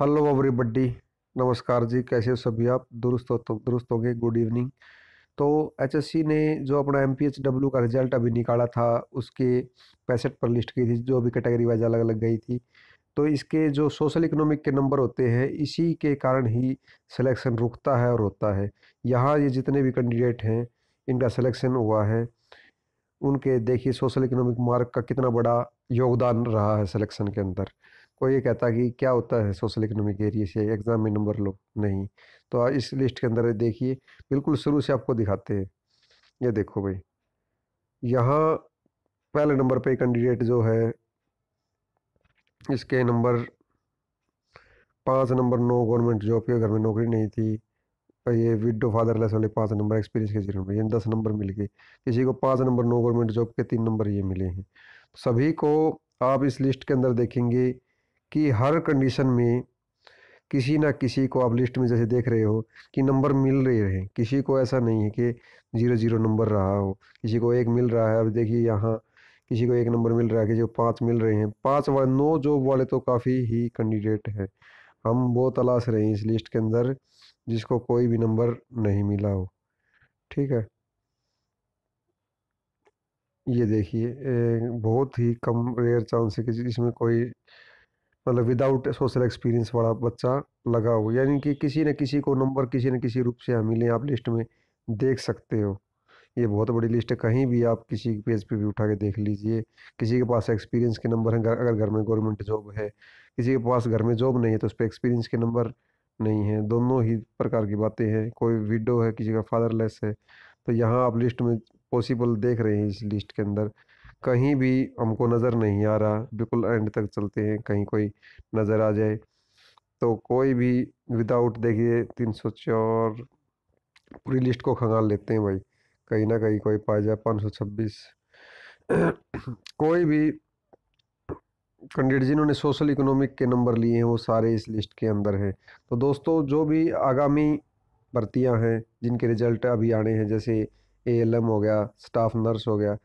hello ovary बड्डी नमस्कार जी कैसे हो सभी आप दुरुस्त हो तो दुरुस्त होंगे गुड इवनिंग तो एचएससी ने जो अपना एम डब्ल्यू का रिजल्ट अभी निकाला था उसके पैंसठ पर लिस्ट की थी जो अभी कैटेगरी वाइज अलग अलग गई थी तो इसके जो सोशल इकोनॉमिक के नंबर होते हैं इसी के कारण ही सिलेक्शन रुकता है और होता है यहाँ ये जितने भी कैंडिडेट हैं इनका सिलेक्शन हुआ है उनके देखिए सोशल इकोनॉमिक मार्क का कितना बड़ा योगदान रहा है सिलेक्शन के अंदर कोई ये कहता कि क्या होता है सोशल इकोनॉमिक एरिया से एग्ज़ाम में नंबर लो नहीं तो इस लिस्ट के अंदर देखिए बिल्कुल शुरू से आपको दिखाते हैं ये देखो भाई यहाँ पहले नंबर पे कैंडिडेट जो है इसके नंबर पाँच नंबर नौ गवर्नमेंट जॉब के घर में नौकरी नहीं थी और ये विडो फादरलेस वाले पाँच नंबर एक्सपीरियंस के जीरो में यानी दस नंबर मिल गए किसी को पाँच नंबर नौ गवर्नमेंट जॉब के तीन नंबर ये मिले हैं सभी को आप इस लिस्ट के अंदर देखेंगे कि हर कंडीशन में किसी ना किसी को आप लिस्ट में जैसे देख रहे हो कि नंबर मिल रहे हैं किसी को ऐसा नहीं है कि ज़ीरो ज़ीरो नंबर रहा हो किसी को एक मिल रहा है अब देखिए यहाँ किसी को एक नंबर मिल रहा है किसी को पाँच मिल रहे हैं पाँच वाले नो जॉब वाले तो काफ़ी ही कैंडिडेट है हम वो तलाश रहे हैं इस लिस्ट के अंदर जिसको कोई भी नंबर नहीं मिला हो ठीक है ये देखिए बहुत ही कम रेयर चांस है कि इसमें कोई मतलब विदाउट सोशल एक्सपीरियंस वाला बच्चा लगा हो यानी कि किसी न किसी को नंबर किसी न किसी रूप से मिले आप लिस्ट में देख सकते हो ये बहुत बड़ी लिस्ट है कहीं भी आप किसी पेज पे भी उठा के देख लीजिए किसी के पास एक्सपीरियंस के नंबर हैं अगर घर में गवर्नमेंट जॉब है किसी के पास घर में जॉब नहीं है तो उस पर एक्सपीरियंस के नंबर नहीं है दोनों ही प्रकार की बातें हैं कोई विडो है किसी का फादरलेस है तो यहाँ आप लिस्ट में पॉसिबल देख रहे हैं इस लिस्ट के अंदर कहीं भी हमको नज़र नहीं आ रहा बिल्कुल एंड तक चलते हैं कहीं कोई नज़र आ जाए तो कोई भी विदाउट देखिए तीन सौ चार पूरी लिस्ट को खंगाल लेते हैं भाई कहीं ना कहीं कोई पाया जाए पाँच सौ छब्बीस कोई भी कैंडिडेट जिन्होंने सोशल इकोनॉमिक के नंबर लिए हैं वो सारे इस लिस्ट के अंदर हैं तो दोस्तों जो भी आगामी भर्तियां हैं जिनके रिजल्ट अभी आने हैं जैसे ए एल एम हो गया स्टाफ नर्स हो गया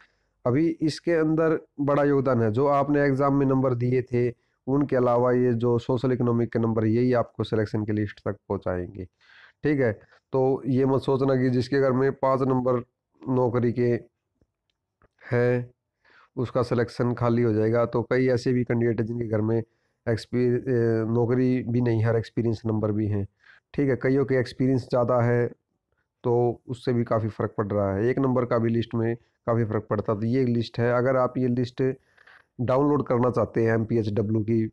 अभी इसके अंदर बड़ा योगदान है जो आपने एग्ज़ाम में नंबर दिए थे उनके अलावा ये जो सोशल इकोनॉमिक के नंबर यही आपको सिलेक्शन की लिस्ट तक पहुंचाएंगे ठीक है तो ये मत सोचना कि जिसके घर में पाँच नंबर नौकरी के हैं उसका सिलेक्शन खाली हो जाएगा तो कई ऐसे भी कैंडिडेट हैं जिनके घर में एक्सपी नौकरी भी नहीं है और एक्सपीरियंस नंबर भी हैं ठीक है कईयों के एक्सपीरियंस ज़्यादा है तो उससे भी काफ़ी फ़र्क पड़ रहा है एक नंबर का भी लिस्ट में काफ़ी फ़र्क पड़ता तो ये लिस्ट है अगर आप ये लिस्ट डाउनलोड करना चाहते हैं एम पी एच डब्ल्यू की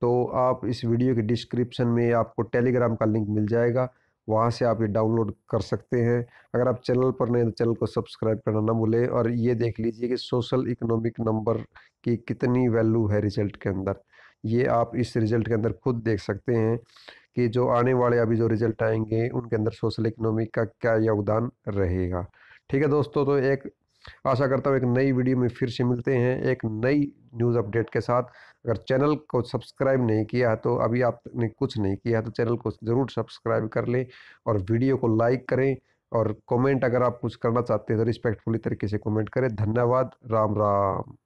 तो आप इस वीडियो के डिस्क्रिप्शन में आपको टेलीग्राम का लिंक मिल जाएगा वहाँ से आप ये डाउनलोड कर सकते हैं अगर आप चैनल पर नए तो चैनल को सब्सक्राइब करना ना भूलें और ये देख लीजिए कि सोशल इकोनॉमिक नंबर की कितनी वैल्यू है रिजल्ट के अंदर ये आप इस रिजल्ट के अंदर खुद देख सकते हैं कि जो आने वाले अभी जो रिजल्ट आएंगे उनके अंदर सोशल इकोनॉमिक का क्या योगदान रहेगा ठीक है दोस्तों तो एक आशा करता हूँ एक नई वीडियो में फिर से मिलते हैं एक नई न्यूज़ अपडेट के साथ अगर चैनल को सब्सक्राइब नहीं किया है तो अभी आपने कुछ नहीं किया तो चैनल को ज़रूर सब्सक्राइब कर लें और वीडियो को लाइक करें और कमेंट अगर आप कुछ करना चाहते हैं तो रिस्पेक्टफुली तरीके से कमेंट करें धन्यवाद राम राम